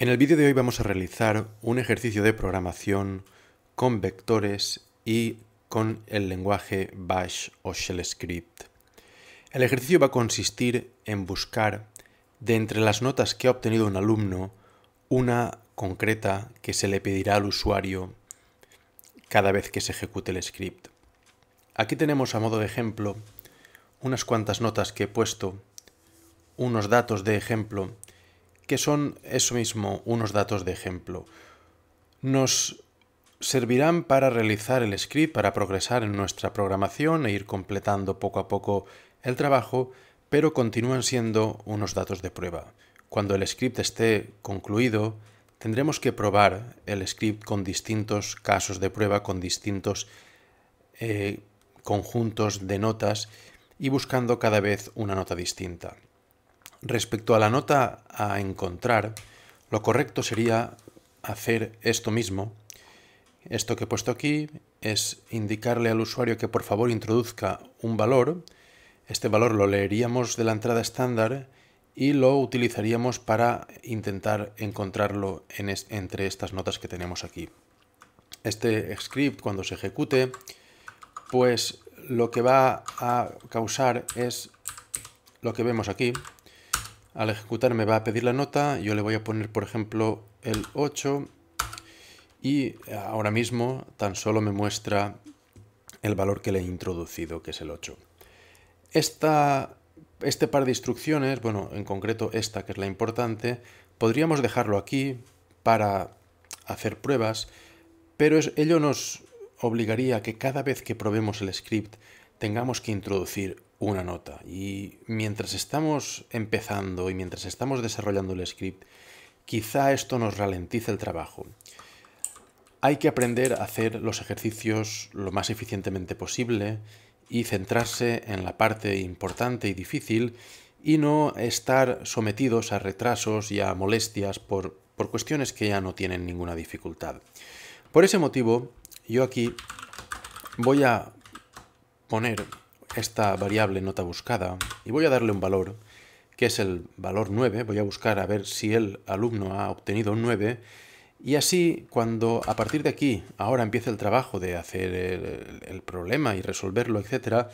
En el vídeo de hoy vamos a realizar un ejercicio de programación con vectores y con el lenguaje bash o shell script. El ejercicio va a consistir en buscar de entre las notas que ha obtenido un alumno una concreta que se le pedirá al usuario cada vez que se ejecute el script. Aquí tenemos a modo de ejemplo unas cuantas notas que he puesto, unos datos de ejemplo que son eso mismo, unos datos de ejemplo. Nos servirán para realizar el script, para progresar en nuestra programación e ir completando poco a poco el trabajo, pero continúan siendo unos datos de prueba. Cuando el script esté concluido, tendremos que probar el script con distintos casos de prueba, con distintos eh, conjuntos de notas y buscando cada vez una nota distinta. Respecto a la nota a encontrar, lo correcto sería hacer esto mismo. Esto que he puesto aquí es indicarle al usuario que por favor introduzca un valor. Este valor lo leeríamos de la entrada estándar y lo utilizaríamos para intentar encontrarlo entre estas notas que tenemos aquí. Este script cuando se ejecute, pues lo que va a causar es lo que vemos aquí, al ejecutar me va a pedir la nota, yo le voy a poner por ejemplo el 8 y ahora mismo tan solo me muestra el valor que le he introducido, que es el 8. este par de instrucciones, bueno, en concreto esta que es la importante, podríamos dejarlo aquí para hacer pruebas, pero ello nos obligaría a que cada vez que probemos el script tengamos que introducir una nota. Y mientras estamos empezando y mientras estamos desarrollando el script, quizá esto nos ralentice el trabajo. Hay que aprender a hacer los ejercicios lo más eficientemente posible y centrarse en la parte importante y difícil y no estar sometidos a retrasos y a molestias por, por cuestiones que ya no tienen ninguna dificultad. Por ese motivo, yo aquí voy a poner esta variable nota buscada y voy a darle un valor, que es el valor 9. Voy a buscar a ver si el alumno ha obtenido un 9 y así, cuando a partir de aquí ahora empiece el trabajo de hacer el, problema y resolverlo, etcétera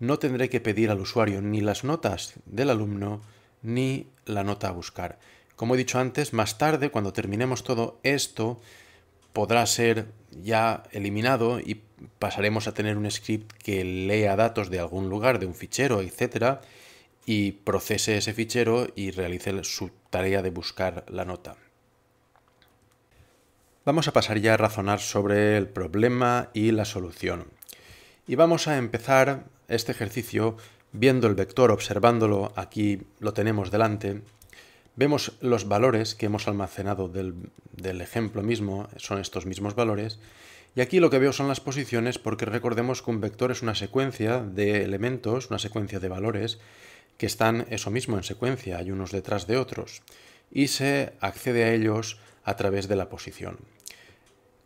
no tendré que pedir al usuario ni las notas del alumno ni la nota a buscar. Como he dicho antes, más tarde, cuando terminemos todo esto, podrá ser ya eliminado y pasaremos a tener un script que lea datos de algún lugar, de un fichero, etcétera, y procese ese fichero y realice su tarea de buscar la nota. Vamos a pasar ya a razonar sobre el problema y la solución. Y vamos a empezar este ejercicio viendo el vector, observándolo, aquí lo tenemos delante, vemos los valores que hemos almacenado del, ejemplo mismo, son estos mismos valores, y aquí lo que veo son las posiciones porque recordemos que un vector es una secuencia de elementos, una secuencia de valores, que están eso mismo en secuencia, hay unos detrás de otros, y se accede a ellos a través de la posición.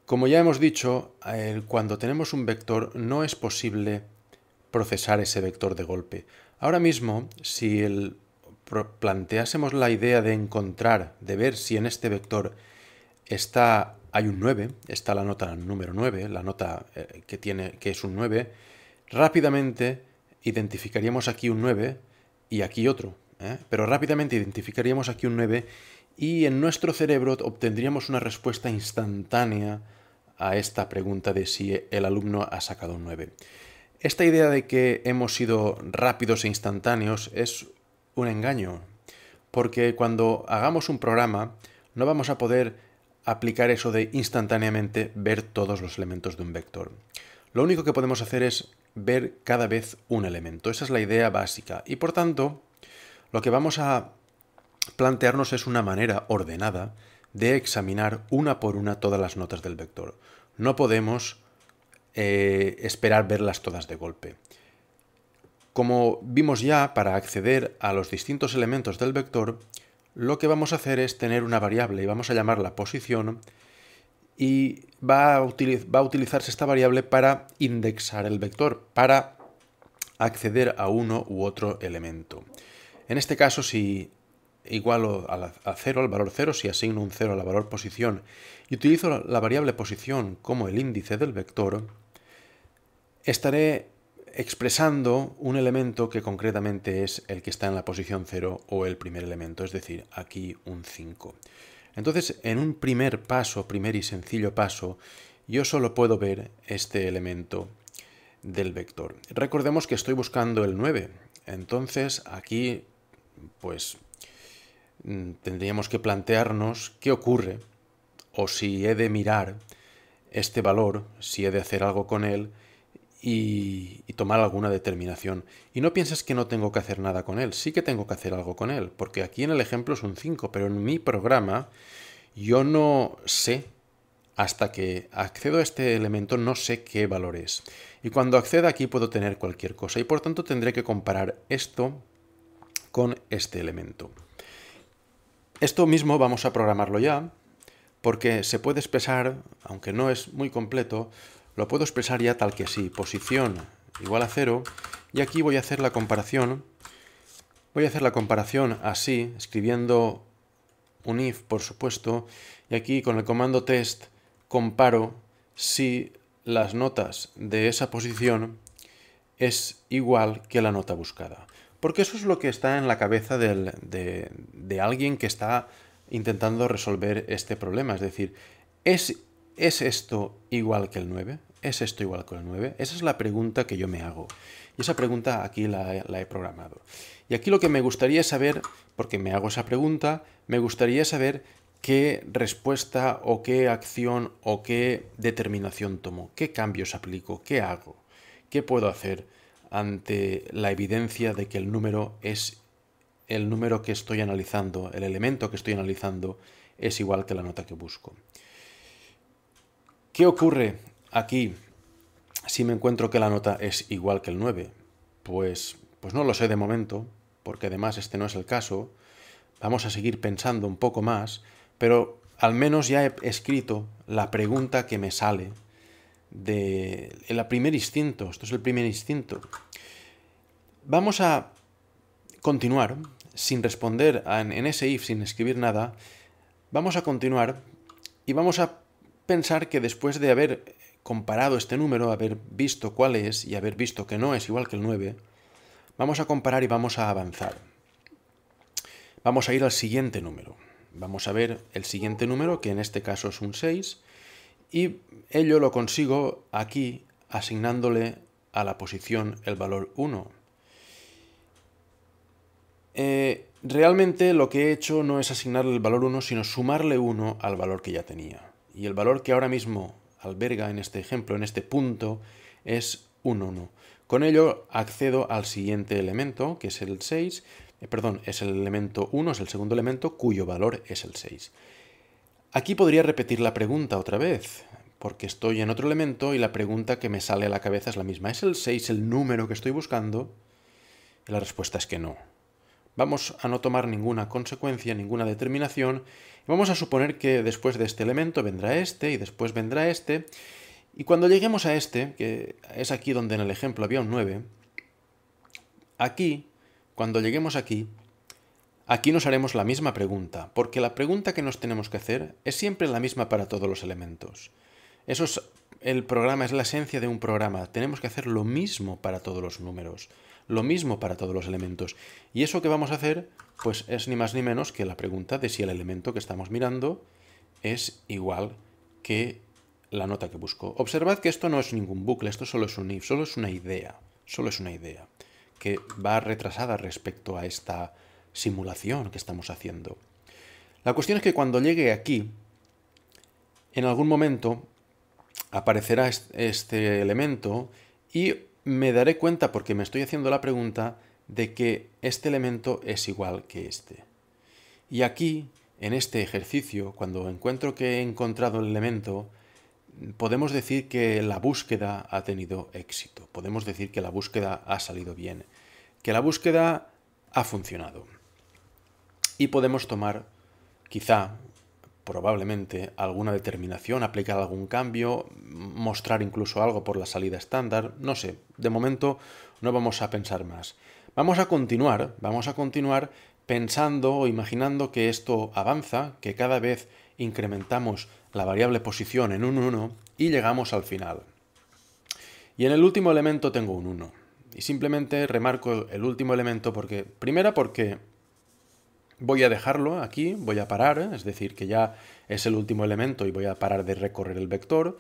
Como ya hemos dicho, eh, cuando tenemos un vector no es posible procesar ese vector de golpe. Ahora mismo, si el planteásemos la idea de encontrar, de ver si en este vector está, hay un 9, está la nota número 9, la nota eh, que, tiene, que es un 9, rápidamente identificaríamos aquí un 9 y aquí otro. ¿eh? Pero rápidamente identificaríamos aquí un 9 y en nuestro cerebro obtendríamos una respuesta instantánea a esta pregunta de si el alumno ha sacado un 9. Esta idea de que hemos sido rápidos e instantáneos es un engaño, porque cuando hagamos un programa no vamos a poder aplicar eso de instantáneamente ver todos los elementos de un vector. Lo único que podemos hacer es ver cada vez un elemento. Esa es la idea básica. Y por tanto, lo que vamos a plantearnos es una manera ordenada de examinar una por una todas las notas del vector. No podemos eh, esperar verlas todas de golpe. Como vimos ya, para acceder a los distintos elementos del vector, lo que vamos a hacer es tener una variable y vamos a llamarla posición y va a, utilizarse esta variable para indexar el vector, para acceder a uno u otro elemento. En este caso, si igualo a 0, al valor 0, si asigno un 0 a la valor posición y utilizo la variable posición como el índice del vector, estaré expresando un elemento que concretamente es el que está en la posición 0 o el primer elemento, es decir, aquí un 5. Entonces, en un primer paso, primer y sencillo paso, yo solo puedo ver este elemento del vector. Recordemos que estoy buscando el 9, entonces aquí pues mm, tendríamos que plantearnos qué ocurre o si he de mirar este valor, si he de hacer algo con él, y, tomar alguna determinación. Y no pienses que no tengo que hacer nada con él, sí que tengo que hacer algo con él, porque aquí en el ejemplo es un 5, pero en mi programa yo no sé, hasta que accedo a este elemento no sé qué valor es. Y cuando acceda aquí puedo tener cualquier cosa y por tanto tendré que comparar esto con este elemento. Esto mismo vamos a programarlo ya porque se puede expresar, aunque no es muy completo, lo puedo expresar ya tal que sí, posición igual a 0, y aquí voy a hacer la comparación, voy a hacer la comparación así, escribiendo un if, por supuesto, y aquí con el comando test comparo si las notas de esa posición es igual que la nota buscada. Porque eso es lo que está en la cabeza de, de, alguien que está intentando resolver este problema. Es decir, ¿es, ¿es esto igual que el 9? ¿Es esto igual con el 9? Esa es la pregunta que yo me hago. Y esa pregunta aquí la, la, he programado. Y aquí lo que me gustaría saber, porque me hago esa pregunta, me gustaría saber qué respuesta o qué acción o qué determinación tomo, qué cambios aplico, qué hago, qué puedo hacer ante la evidencia de que el número es el número que estoy analizando, el elemento que estoy analizando es igual que la nota que busco. ¿Qué ocurre aquí, si me encuentro que la nota es igual que el 9, pues, pues no lo sé de momento, porque además este no es el caso. Vamos a seguir pensando un poco más, pero al menos ya he escrito la pregunta que me sale de el primer instinto. Esto es el primer instinto. Vamos a continuar sin responder en ese if, sin escribir nada. Vamos a continuar y vamos a pensar que después de haber comparado este número, haber visto cuál es y haber visto que no es igual que el 9, vamos a comparar y vamos a avanzar. Vamos a ir al siguiente número. Vamos a ver el siguiente número, que en este caso es un 6, y ello lo consigo aquí asignándole a la posición el valor 1. Eh, realmente lo que he hecho no es asignarle el valor 1, sino sumarle 1 al valor que ya tenía. Y el valor que ahora mismo alberga en este ejemplo, en este punto, es 1, 1. Con ello accedo al siguiente elemento, que es el 6, eh, perdón, es el elemento 1, es el segundo elemento, cuyo valor es el 6. Aquí podría repetir la pregunta otra vez, porque estoy en otro elemento y la pregunta que me sale a la cabeza es la misma. ¿Es el 6 el número que estoy buscando? La respuesta es que no vamos a no tomar ninguna consecuencia, ninguna determinación, vamos a suponer que después de este elemento vendrá este y después vendrá este, y cuando lleguemos a este, que es aquí donde en el ejemplo había un 9, aquí, cuando lleguemos aquí, aquí nos haremos la misma pregunta, porque la pregunta que nos tenemos que hacer es siempre la misma para todos los elementos. Eso es el programa, es la esencia de un programa. Tenemos que hacer lo mismo para todos los números. Lo mismo para todos los elementos. Y eso que vamos a hacer, pues es ni más ni menos que la pregunta de si el elemento que estamos mirando es igual que la nota que busco. Observad que esto no es ningún bucle, esto solo es un if, solo es una idea, solo es una idea que va retrasada respecto a esta simulación que estamos haciendo. La cuestión es que cuando llegue aquí, en algún momento aparecerá este elemento y me daré cuenta, porque me estoy haciendo la pregunta, de que este elemento es igual que este. Y aquí, en este ejercicio, cuando encuentro que he encontrado el elemento, podemos decir que la búsqueda ha tenido éxito, podemos decir que la búsqueda ha salido bien, que la búsqueda ha funcionado. Y podemos tomar, quizá, probablemente alguna determinación, aplicar algún cambio, mostrar incluso algo por la salida estándar, no sé, de momento no vamos a pensar más. Vamos a continuar, vamos a continuar pensando o imaginando que esto avanza, que cada vez incrementamos la variable posición en un 1 y llegamos al final. Y en el último elemento tengo un 1. Y simplemente remarco el último elemento porque, primera porque Voy a dejarlo aquí, voy a parar, es decir, que ya es el último elemento y voy a parar de recorrer el vector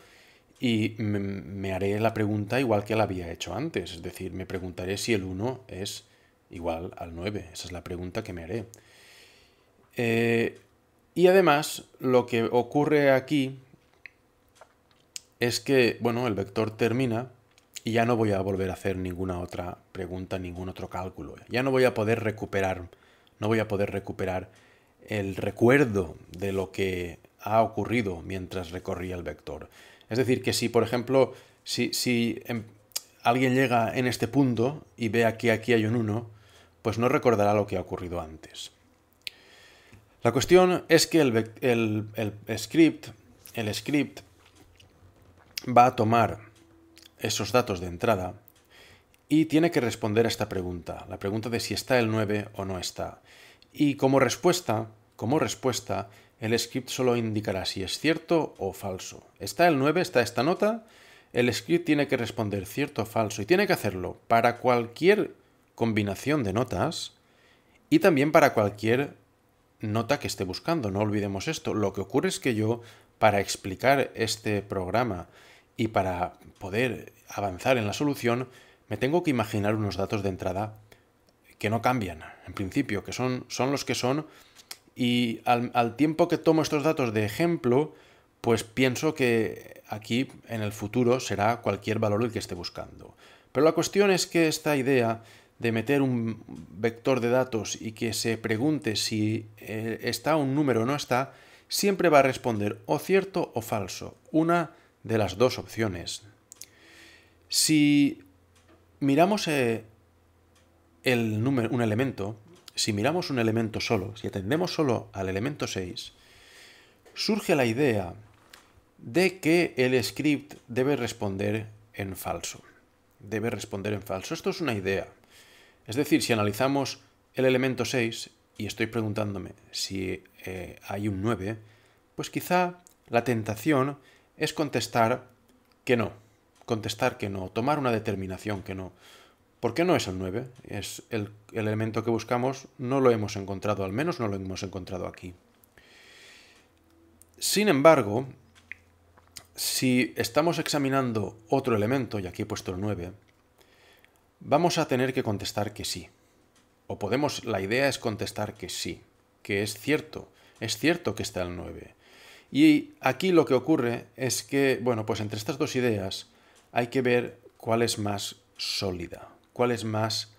y me, haré la pregunta igual que la había hecho antes, es decir, me preguntaré si el 1 es igual al 9, esa es la pregunta que me haré. Eh, y además, lo que ocurre aquí es que, bueno, el vector termina y ya no voy a volver a hacer ninguna otra pregunta, ningún otro cálculo. Ya no voy a poder recuperar no voy a poder recuperar el recuerdo de lo que ha ocurrido mientras recorría el vector. Es decir, que si, por ejemplo, si, em, alguien llega en este punto y ve que aquí hay un 1, pues no recordará lo que ha ocurrido antes. La cuestión es que el, script, el script va a tomar esos datos de entrada y tiene que responder a esta pregunta, la pregunta de si está el 9 o no está. Y como respuesta, como respuesta, el script solo indicará si es cierto o falso. ¿Está el 9? ¿Está esta nota? El script tiene que responder cierto o falso y tiene que hacerlo para cualquier combinación de notas y también para cualquier nota que esté buscando. No olvidemos esto. Lo que ocurre es que yo, para explicar este programa y para poder avanzar en la solución, me tengo que imaginar unos datos de entrada que no cambian, en principio, que son, son los que son, y al, tiempo que tomo estos datos de ejemplo, pues pienso que aquí en el futuro será cualquier valor el que esté buscando. Pero la cuestión es que esta idea de meter un vector de datos y que se pregunte si eh, está un número o no está, siempre va a responder o cierto o falso, una de las dos opciones. Si miramos eh, el número, un elemento, si miramos un elemento solo, si atendemos solo al elemento 6, surge la idea de que el script debe responder en falso. Debe responder en falso. Esto es una idea. Es decir, si analizamos el elemento 6 y estoy preguntándome si eh, hay un 9, pues quizá la tentación es contestar que no, contestar que no, tomar una determinación que no. ¿Por qué no es el 9? Es el, el, elemento que buscamos, no lo hemos encontrado, al menos no lo hemos encontrado aquí. Sin embargo, si estamos examinando otro elemento, y aquí he puesto el 9, vamos a tener que contestar que sí. O podemos, la idea es contestar que sí, que es cierto, es cierto que está el 9. Y aquí lo que ocurre es que, bueno, pues entre estas dos ideas, hay que ver cuál es más sólida, cuál es más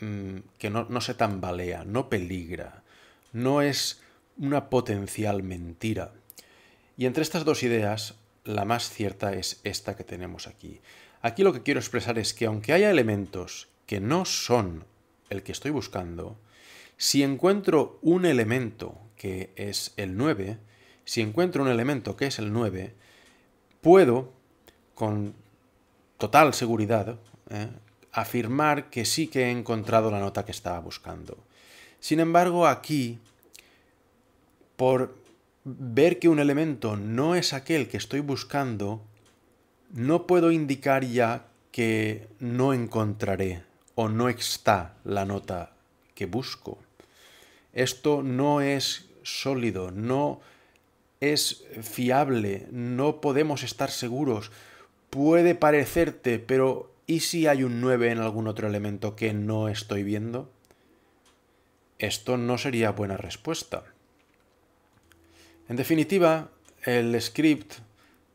mm, que no, no se tambalea, no peligra, no es una potencial mentira. Y entre estas dos ideas, la más cierta es esta que tenemos aquí. Aquí lo que quiero expresar es que aunque haya elementos que no son el que estoy buscando, si encuentro un elemento que es el 9, si encuentro un elemento que es el 9, puedo con total seguridad eh, afirmar que sí que he encontrado la nota que estaba buscando. Sin embargo, aquí, por ver que un elemento no es aquel que estoy buscando, no puedo indicar ya que no encontraré o no está la nota que busco. Esto no es sólido, no es fiable, no podemos estar seguros puede parecerte, pero ¿y si hay un 9 en algún otro elemento que no estoy viendo? Esto no sería buena respuesta. En definitiva, el script,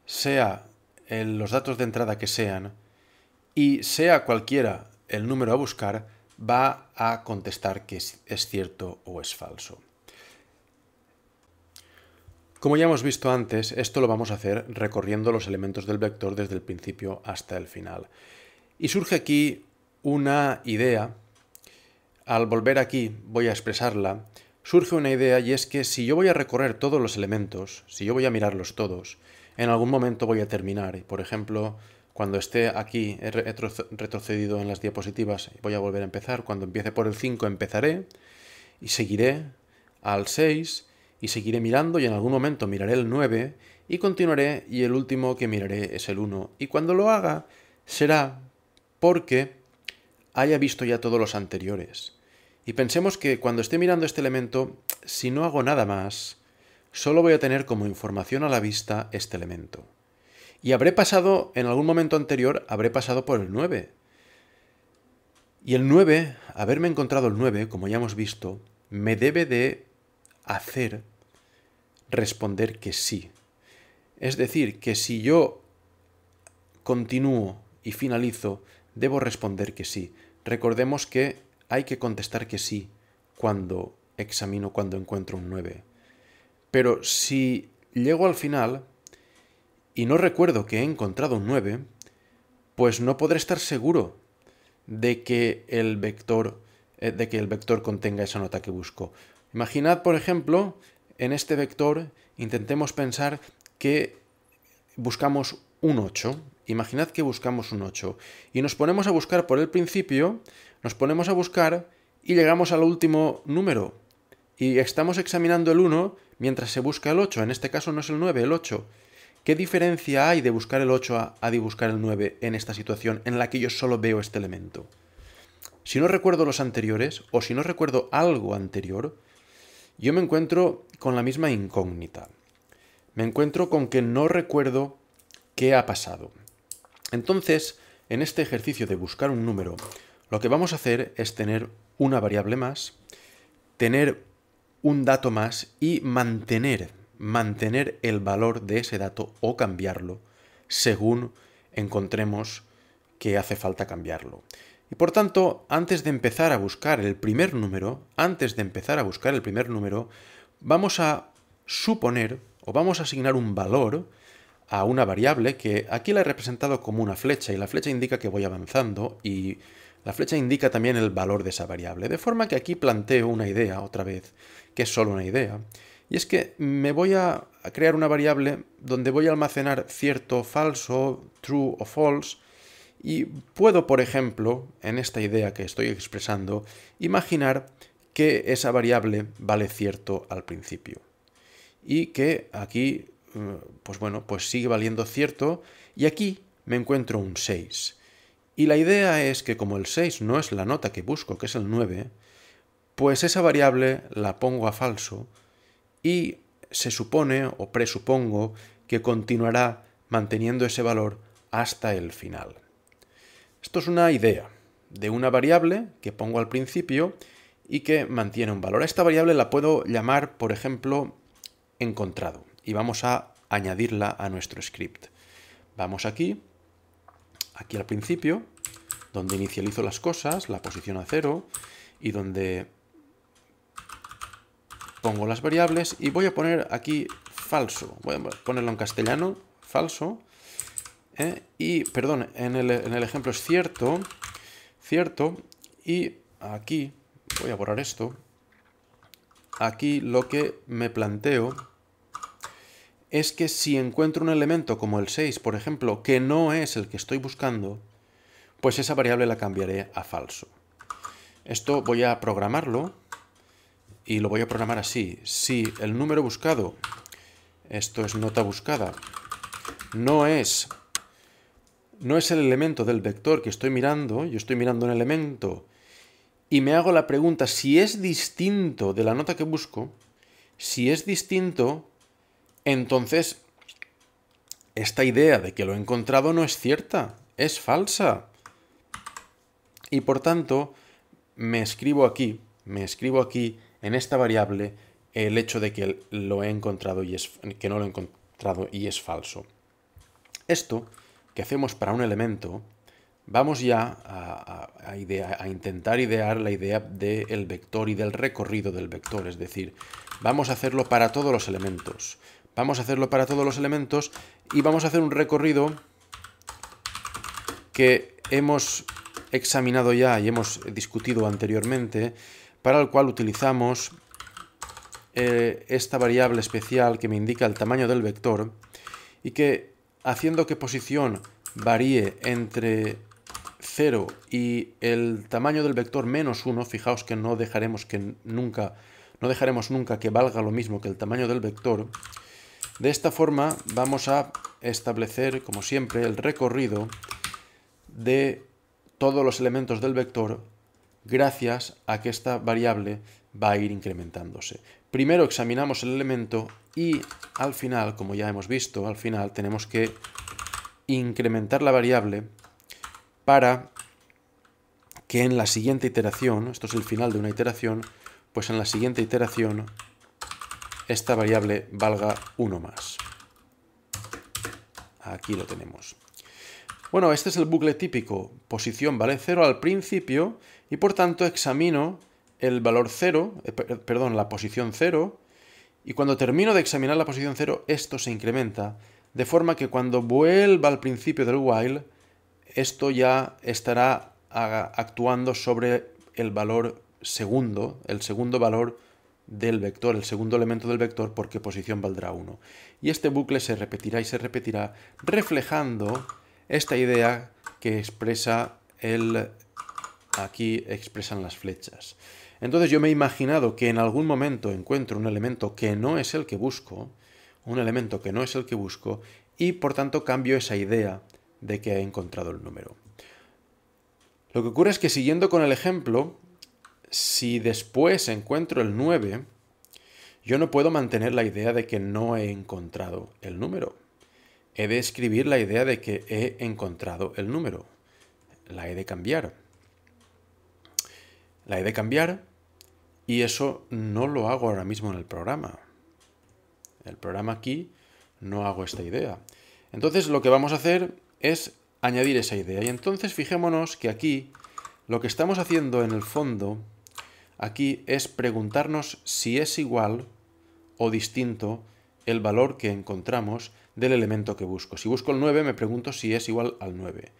sea los datos de entrada que sean, y sea cualquiera el número a buscar, va a contestar que es cierto o es falso. Como ya hemos visto antes, esto lo vamos a hacer recorriendo los elementos del vector desde el principio hasta el final. Y surge aquí una idea, al volver aquí voy a expresarla, surge una idea y es que si yo voy a recorrer todos los elementos, si yo voy a mirarlos todos, en algún momento voy a terminar. Por ejemplo, cuando esté aquí, he retrocedido en las diapositivas, voy a volver a empezar. Cuando empiece por el 5 empezaré y seguiré al 6 y seguiré mirando y en algún momento miraré el 9 y continuaré y el último que miraré es el 1 y cuando lo haga será porque haya visto ya todos los anteriores. Y pensemos que cuando esté mirando este elemento, si no hago nada más, solo voy a tener como información a la vista este elemento. Y habré pasado, en algún momento anterior, habré pasado por el 9. Y el 9, haberme encontrado el 9, como ya hemos visto, me debe de hacer responder que sí. Es decir, que si yo continúo y finalizo, debo responder que sí. Recordemos que hay que contestar que sí cuando examino, cuando encuentro un 9. Pero si llego al final y no recuerdo que he encontrado un 9, pues no podré estar seguro de que el vector eh, de que el vector contenga esa nota que busco. Imaginad, por ejemplo, en este vector intentemos pensar que buscamos un 8. Imaginad que buscamos un 8 y nos ponemos a buscar por el principio, nos ponemos a buscar y llegamos al último número. Y estamos examinando el 1 mientras se busca el 8. En este caso no es el 9, el 8. ¿Qué diferencia hay de buscar el 8 a, de buscar el 9 en esta situación en la que yo solo veo este elemento? Si no recuerdo los anteriores o si no recuerdo algo anterior, yo me encuentro con la misma incógnita. Me encuentro con que no recuerdo qué ha pasado. Entonces, en este ejercicio de buscar un número, lo que vamos a hacer es tener una variable más, tener un dato más y mantener, mantener el valor de ese dato o cambiarlo según encontremos que hace falta cambiarlo. Y por tanto, antes de empezar a buscar el primer número, antes de empezar a buscar el primer número, vamos a suponer o vamos a asignar un valor a una variable que aquí la he representado como una flecha y la flecha indica que voy avanzando y la flecha indica también el valor de esa variable. De forma que aquí planteo una idea, otra vez, que es solo una idea, y es que me voy a crear una variable donde voy a almacenar cierto, falso, true o false, y puedo, por ejemplo, en esta idea que estoy expresando, imaginar que esa variable vale cierto al principio. Y que aquí, eh, pues bueno, pues sigue valiendo cierto y aquí me encuentro un 6. Y la idea es que como el 6 no es la nota que busco, que es el 9, pues esa variable la pongo a falso y se supone o presupongo que continuará manteniendo ese valor hasta el final. Esto es una idea de una variable que pongo al principio y que mantiene un valor. A esta variable la puedo llamar, por ejemplo, encontrado. Y vamos a añadirla a nuestro script. Vamos aquí, aquí al principio, donde inicializo las cosas, la posición a cero, y donde pongo las variables, y voy a poner aquí falso. Voy a ponerlo en castellano, falso, ¿eh? Y, perdón, en el, en el, ejemplo es cierto, cierto, y aquí, voy a borrar esto, aquí lo que me planteo es que si encuentro un elemento como el 6, por ejemplo, que no es el que estoy buscando, pues esa variable la cambiaré a falso. Esto voy a programarlo y lo voy a programar así. Si el número buscado, esto es nota buscada, no es no es el elemento del vector que estoy mirando, yo estoy mirando un elemento y me hago la pregunta si es distinto de la nota que busco, si es distinto, entonces esta idea de que lo he encontrado no es cierta, es falsa. Y por tanto, me escribo aquí, me escribo aquí en esta variable el hecho de que lo he encontrado y es que no lo he encontrado y es falso. Esto que hacemos para un elemento, vamos ya a, intentar idear la idea del vector y del recorrido del vector. Es decir, vamos a hacerlo para todos los elementos. Vamos a hacerlo para todos los elementos y vamos a hacer un recorrido que hemos examinado ya y hemos discutido anteriormente, para el cual utilizamos eh, esta variable especial que me indica el tamaño del vector y que haciendo que posición varíe entre 0 y el tamaño del vector menos 1, fijaos que no dejaremos que nunca, no dejaremos nunca que valga lo mismo que el tamaño del vector. De esta forma vamos a establecer, como siempre, el recorrido de todos los elementos del vector gracias a que esta variable va a ir incrementándose. Primero examinamos el elemento y al final, como ya hemos visto, al final tenemos que incrementar la variable para que en la siguiente iteración, esto es el final de una iteración, pues en la siguiente iteración esta variable valga 1 más. Aquí lo tenemos. Bueno, este es el bucle típico. Posición vale 0 al principio y por tanto examino el valor 0, eh, eh, perdón, la posición 0, y cuando termino de examinar la posición 0, esto se incrementa, de forma que cuando vuelva al principio del while, esto ya estará actuando sobre el valor segundo, el segundo valor del vector, el segundo elemento del vector, porque posición valdrá 1. Y este bucle se repetirá y se repetirá, reflejando esta idea que expresa el... aquí expresan las flechas. Entonces yo me he imaginado que en algún momento encuentro un elemento que no es el que busco, un elemento que no es el que busco, y por tanto cambio esa idea de que he encontrado el número. Lo que ocurre es que siguiendo con el ejemplo, si después encuentro el 9, yo no puedo mantener la idea de que no he encontrado el número. He de escribir la idea de que he encontrado el número. La he de cambiar. La he de cambiar y eso no lo hago ahora mismo en el programa. El programa aquí no hago esta idea. Entonces lo que vamos a hacer es añadir esa idea. Y entonces fijémonos que aquí lo que estamos haciendo en el fondo aquí es preguntarnos si es igual o distinto el valor que encontramos del elemento que busco. Si busco el 9 me pregunto si es igual al 9.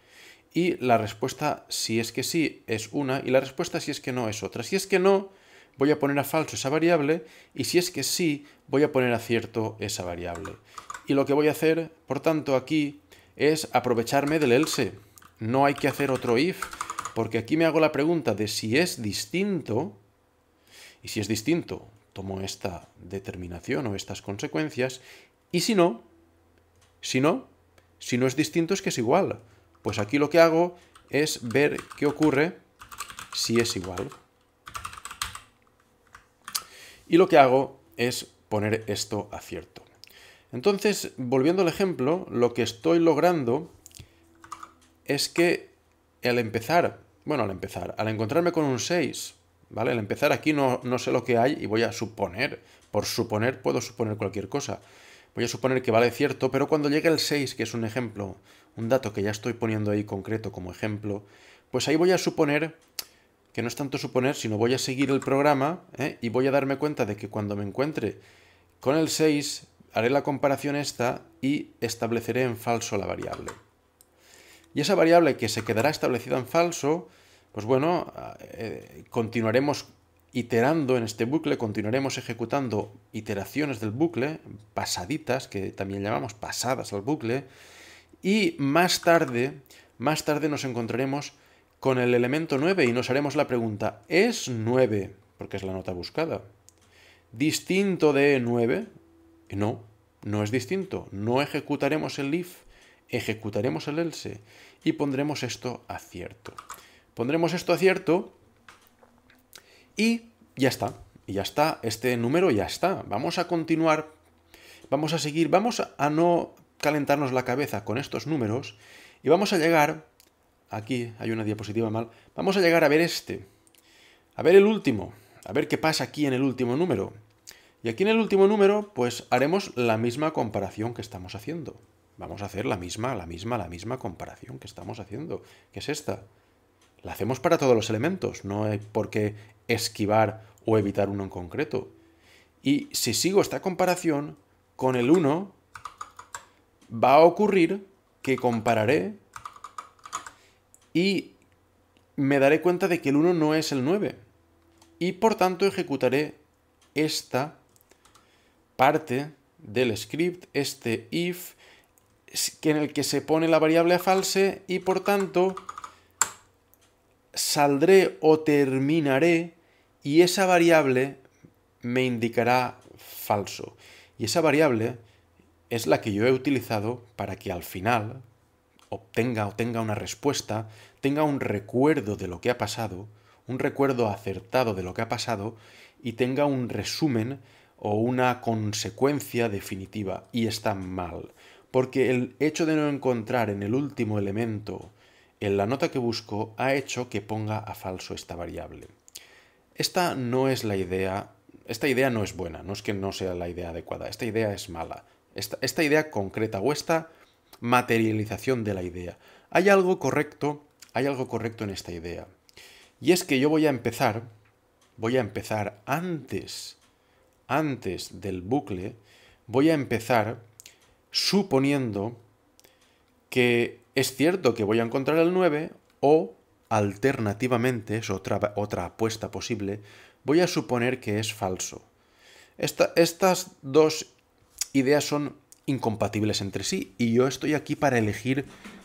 Y la respuesta si es que sí es una y la respuesta si es que no es otra. Si es que no, voy a poner a falso esa variable y si es que sí, voy a poner a cierto esa variable. Y lo que voy a hacer, por tanto, aquí es aprovecharme del else. No hay que hacer otro if, porque aquí me hago la pregunta de si es distinto, y si es distinto, tomo esta determinación o estas consecuencias, y si no, si no, si no es distinto es que es igual. Pues aquí lo que hago es ver qué ocurre si es igual. Y lo que hago es poner esto a cierto. Entonces, volviendo al ejemplo, lo que estoy logrando es que al empezar, bueno, al empezar, al encontrarme con un 6, ¿vale? Al empezar aquí no, no sé lo que hay y voy a suponer, por suponer puedo suponer cualquier cosa. Voy a suponer que vale cierto, pero cuando llegue el 6, que es un ejemplo, un dato que ya estoy poniendo ahí concreto como ejemplo, pues ahí voy a suponer que no es tanto suponer, sino voy a seguir el programa ¿eh? y voy a darme cuenta de que cuando me encuentre con el 6, haré la comparación esta y estableceré en falso la variable. Y esa variable que se quedará establecida en falso, pues bueno, eh, continuaremos iterando en este bucle, continuaremos ejecutando iteraciones del bucle, pasaditas, que también llamamos pasadas al bucle, y más tarde, más tarde nos encontraremos con el elemento 9 y nos haremos la pregunta, ¿es 9? Porque es la nota buscada. ¿Distinto de 9? No, no es distinto. No ejecutaremos el if, ejecutaremos el else y pondremos esto a cierto. Pondremos esto a cierto y ya está. ya está, este número ya está. Vamos a continuar, vamos a seguir, vamos a no calentarnos la cabeza con estos números y vamos a llegar Aquí hay una diapositiva mal. Vamos a llegar a ver este. A ver el último. A ver qué pasa aquí en el último número. Y aquí en el último número, pues haremos la misma comparación que estamos haciendo. Vamos a hacer la misma, la misma, la misma comparación que estamos haciendo, que es esta. La hacemos para todos los elementos, no hay por qué esquivar o evitar uno en concreto. Y si sigo esta comparación, con el 1 va a ocurrir que compararé y me daré cuenta de que el 1 no es el 9. Y por tanto ejecutaré esta parte del script, este if, en el que se pone la variable false y por tanto saldré o terminaré y esa variable me indicará falso. Y esa variable es la que yo he utilizado para que al final, obtenga o tenga una respuesta, tenga un recuerdo de lo que ha pasado, un recuerdo acertado de lo que ha pasado y tenga un resumen o una consecuencia definitiva y está mal. Porque el hecho de no encontrar en el último elemento, en la nota que busco, ha hecho que ponga a falso esta variable. Esta no es la idea, esta idea no es buena, no es que no sea la idea adecuada, esta idea es mala. Esta, esta idea concreta o esta materialización de la idea. Hay algo correcto, hay algo correcto en esta idea. Y es que yo voy a empezar, voy a empezar antes, antes del bucle, voy a empezar suponiendo que es cierto que voy a encontrar el 9 o alternativamente, es otra, otra apuesta posible, voy a suponer que es falso. estas dos ideas son incompatibles entre sí y yo estoy aquí para elegir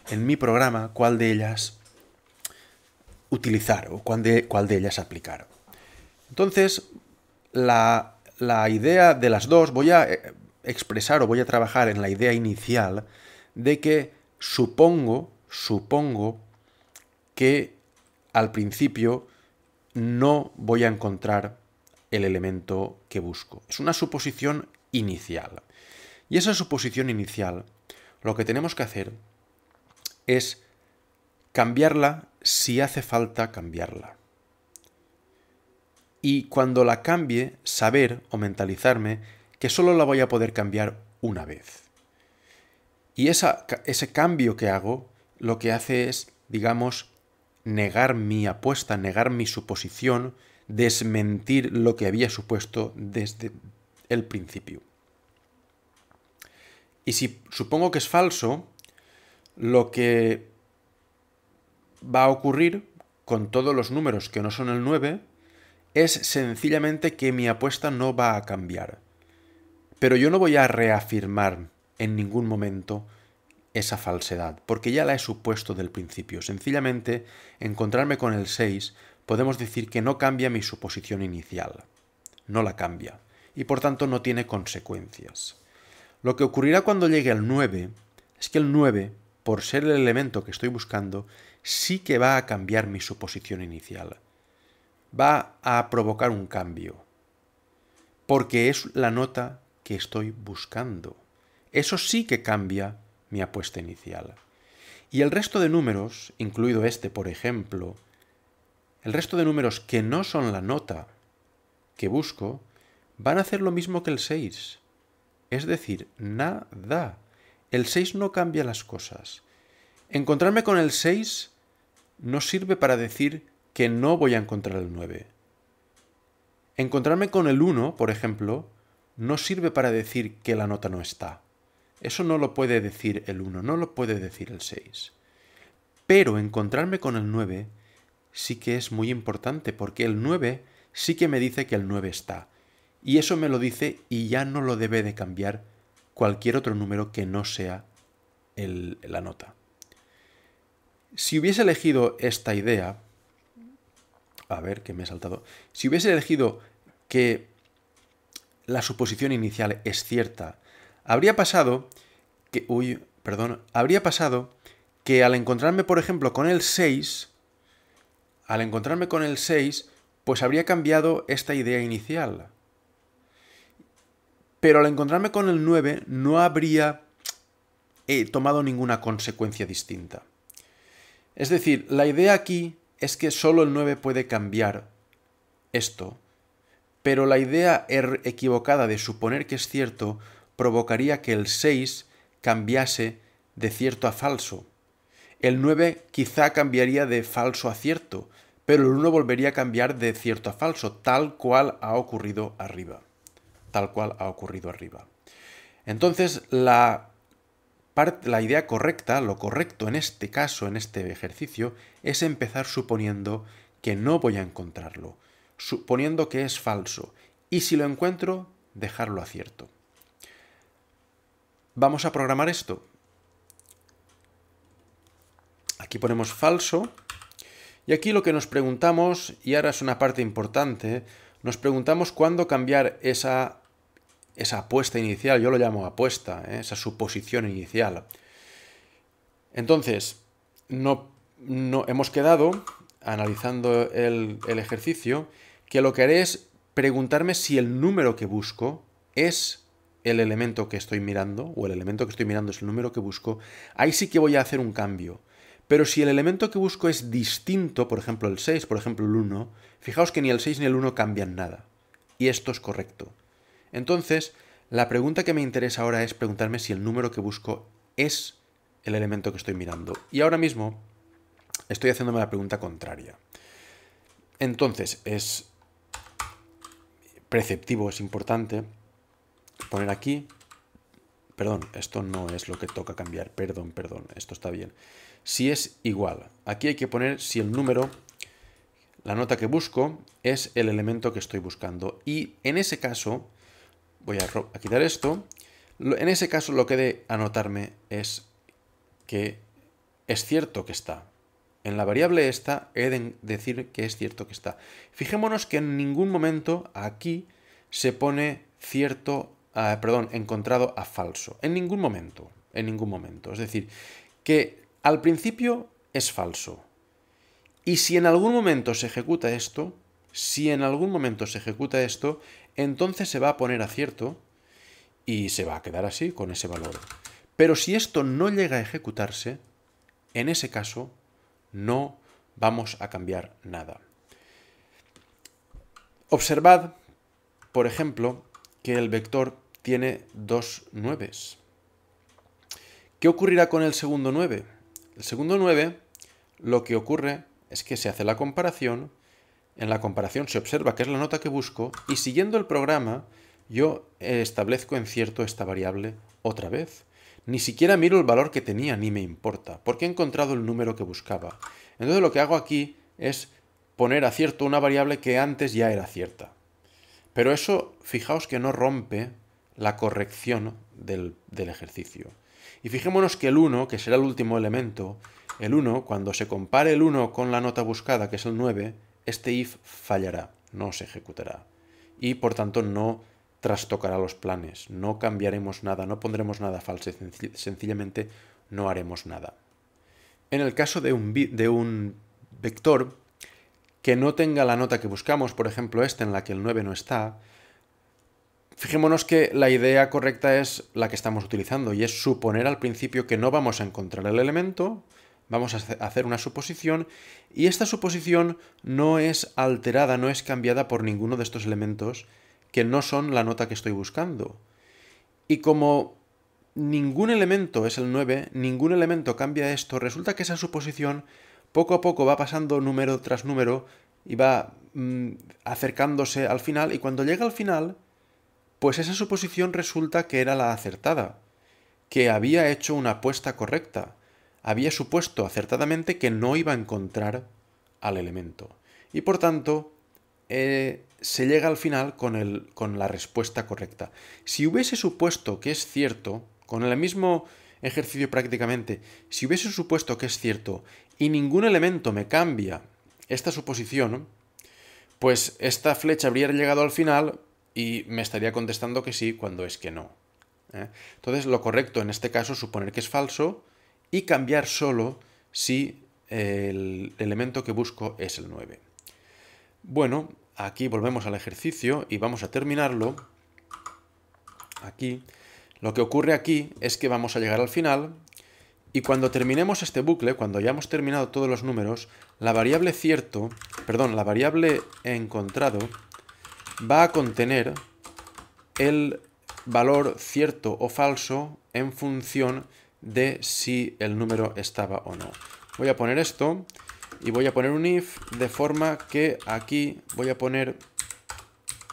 en mi programa cuál de ellas utilizar o cuál de, cuál de ellas aplicar. Entonces, la, la, idea de las dos voy a eh, expresar o voy a trabajar en la idea inicial de que supongo, supongo que al principio no voy a encontrar el elemento que busco. Es una suposición inicial. Y esa suposición inicial. Lo que tenemos que hacer es cambiarla si hace falta cambiarla. Y cuando la cambie, saber o mentalizarme que solo la voy a poder cambiar una vez. Y ese cambio que hago lo que hace es, digamos, negar mi apuesta, negar mi suposición, desmentir lo que había supuesto desde el principio. Y si supongo que es falso, lo que va a ocurrir con todos los números que no son el 9 es sencillamente que mi apuesta no va a cambiar. Pero yo no voy a reafirmar en ningún momento esa falsedad, porque ya la he supuesto del principio. Sencillamente, encontrarme con el 6 podemos decir que no cambia mi suposición inicial. No la cambia. Y por tanto no tiene consecuencias. Lo que ocurrirá cuando llegue al 9 es que el 9, por ser el elemento que estoy buscando, sí que va a cambiar mi suposición inicial. Va a provocar un cambio. Porque es la nota que estoy buscando. Eso sí que cambia mi apuesta inicial. Y el resto de números, incluido este por ejemplo, el resto de números que no son la nota que busco, van a hacer lo mismo que el 6. Es decir, nada. El 6 no cambia las cosas. Encontrarme con el 6 no sirve para decir que no voy a encontrar el 9. Encontrarme con el 1, por ejemplo, no sirve para decir que la nota no está. Eso no lo puede decir el 1, no lo puede decir el 6. Pero encontrarme con el 9 sí que es muy importante porque el 9 sí que me dice que el 9 está. Y eso me lo dice y ya no lo debe de cambiar cualquier otro número que no sea la nota. Si hubiese elegido esta idea, a ver que me he saltado, si hubiese elegido que la suposición inicial es cierta, habría pasado que, uy, perdón, habría pasado que al encontrarme, por ejemplo, con el 6, al encontrarme con el 6, pues habría cambiado esta idea inicial. Pero al encontrarme con el 9 no habría eh, tomado ninguna consecuencia distinta. Es decir, la idea aquí es que solo el 9 puede cambiar esto, pero la idea er-, equivocada de suponer que es cierto provocaría que el 6 cambiase de cierto a falso. El 9 quizá cambiaría de falso a cierto, pero el 1 volvería a cambiar de cierto a falso, tal cual ha ocurrido arriba tal cual ha ocurrido arriba. Entonces, la, la idea correcta, lo correcto en este caso, en este ejercicio, es empezar suponiendo que no voy a encontrarlo, suponiendo que es falso, y si lo encuentro, dejarlo acierto. Vamos a programar esto. Aquí ponemos falso, y aquí lo que nos preguntamos, y ahora es una parte importante, nos preguntamos cuándo cambiar esa esa apuesta inicial, yo lo llamo apuesta, ¿eh? esa suposición inicial. Entonces, no, hemos quedado, analizando el, el ejercicio, que lo que haré es preguntarme si el número que busco es el elemento que estoy mirando, o el elemento que estoy mirando es el número que busco, ahí sí que voy a hacer un cambio. Pero si el elemento que busco es distinto, por ejemplo el 6, por ejemplo el 1, fijaos que ni el 6 ni el 1 cambian nada. Y esto es correcto. Entonces, la pregunta que me interesa ahora es preguntarme si el número que busco es el elemento que estoy mirando. Y ahora mismo estoy haciéndome la pregunta contraria. Entonces, es preceptivo, es importante poner aquí... Perdón, esto no es lo que toca cambiar. Perdón, perdón, esto está bien. Si es igual, aquí hay que poner si el número, la nota que busco, es el elemento que estoy buscando. Y en ese caso, voy a, quitar esto. En ese caso lo que he de anotarme es que es cierto que está. En la variable esta he de decir que es cierto que está. Fijémonos que en ningún momento aquí se pone cierto, ah, perdón, encontrado a falso. En ningún momento, en ningún momento. Es decir, que al principio es falso. Y si en algún momento se ejecuta esto, si en algún momento se ejecuta esto, entonces se va a poner acierto y se va a quedar así con ese valor. Pero si esto no llega a ejecutarse, en ese caso no vamos a cambiar nada. Observad, por ejemplo, que el vector tiene dos nueves. ¿Qué ocurrirá con el segundo 9? El segundo 9 lo que ocurre es que se hace la comparación en la comparación se observa que es la nota que busco y siguiendo el programa yo eh, establezco en cierto esta variable otra vez. Ni siquiera miro el valor que tenía ni me importa, porque he encontrado el número que buscaba. Entonces lo que hago aquí es poner a cierto una variable que antes ya era cierta. Pero eso, fijaos que no rompe la corrección del, del ejercicio. Y fijémonos que el 1, que será el último elemento, el 1, cuando se compare el 1 con la nota buscada, que es el 9, este if fallará, no se ejecutará. Y por tanto no trastocará los planes, no cambiaremos nada, no pondremos nada falso, sencillamente no haremos nada. En el caso de un, de un vector que no tenga la nota que buscamos, por ejemplo este en la que el 9 no está, fijémonos que la idea correcta es la que estamos utilizando y es suponer al principio que no vamos a encontrar el elemento, vamos a hacer una suposición y esta suposición no es alterada, no es cambiada por ninguno de estos elementos que no son la nota que estoy buscando. Y como ningún elemento es el 9, ningún elemento cambia esto, resulta que esa suposición poco a poco va pasando número tras número y va mm, acercándose al final y cuando llega al final, pues esa suposición resulta que era la acertada, que había hecho una apuesta correcta había supuesto acertadamente que no iba a encontrar al elemento. Y por tanto, eh, se llega al final con, la respuesta correcta. Si hubiese supuesto que es cierto, con el mismo ejercicio prácticamente, si hubiese supuesto que es cierto y ningún elemento me cambia esta suposición, pues esta flecha habría llegado al final y me estaría contestando que sí cuando es que no. ¿eh? Entonces lo correcto en este caso es suponer que es falso, y cambiar solo si el elemento que busco es el 9. Bueno, aquí volvemos al ejercicio y vamos a terminarlo. Aquí. Lo que ocurre aquí es que vamos a llegar al final y cuando terminemos este bucle, cuando hayamos terminado todos los números, la variable cierto, perdón, la variable encontrado va a contener el valor cierto o falso en función de si el número estaba o no. Voy a poner esto y voy a poner un if de forma que aquí voy a poner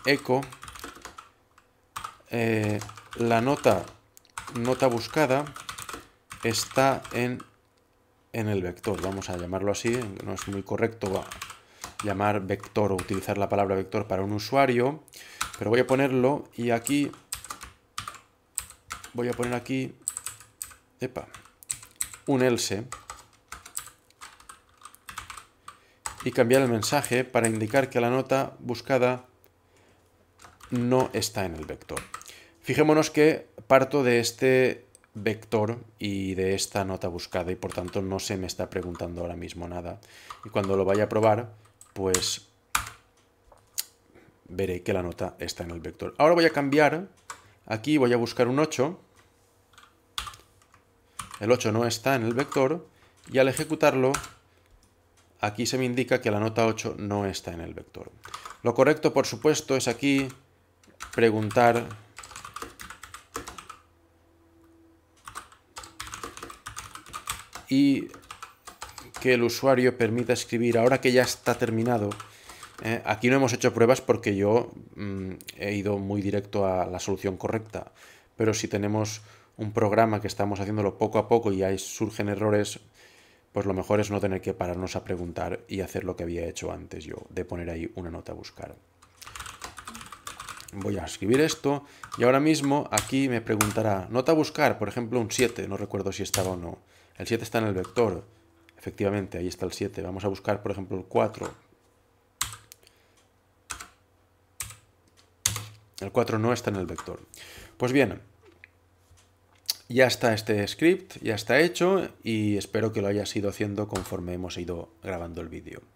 eco eh, la nota nota buscada está en, en el vector, vamos a llamarlo así, no es muy correcto llamar vector o utilizar la palabra vector para un usuario, pero voy a ponerlo y aquí, voy a poner aquí epa, un else y cambiar el mensaje para indicar que la nota buscada no está en el vector. Fijémonos que parto de este vector y de esta nota buscada y por tanto no se me está preguntando ahora mismo nada. Y cuando lo vaya a probar, pues veré que la nota está en el vector. Ahora voy a cambiar, aquí voy a buscar un 8 el 8 no está en el vector y al ejecutarlo aquí se me indica que la nota 8 no está en el vector. Lo correcto, por supuesto, es aquí preguntar y que el usuario permita escribir, ahora que ya está terminado, eh, aquí no hemos hecho pruebas porque yo mm, he ido muy directo a la solución correcta, pero si tenemos un programa que estamos haciéndolo poco a poco y ahí surgen errores, pues lo mejor es no tener que pararnos a preguntar y hacer lo que había hecho antes yo, de poner ahí una nota a buscar. Voy a escribir esto y ahora mismo aquí me preguntará, nota a buscar, por ejemplo un 7, no recuerdo si estaba o no. El 7 está en el vector, efectivamente, ahí está el 7. Vamos a buscar, por ejemplo, el 4. El 4 no está en el vector. Pues bien, ya está este script, ya está hecho y espero que lo hayas ido haciendo conforme hemos ido grabando el vídeo.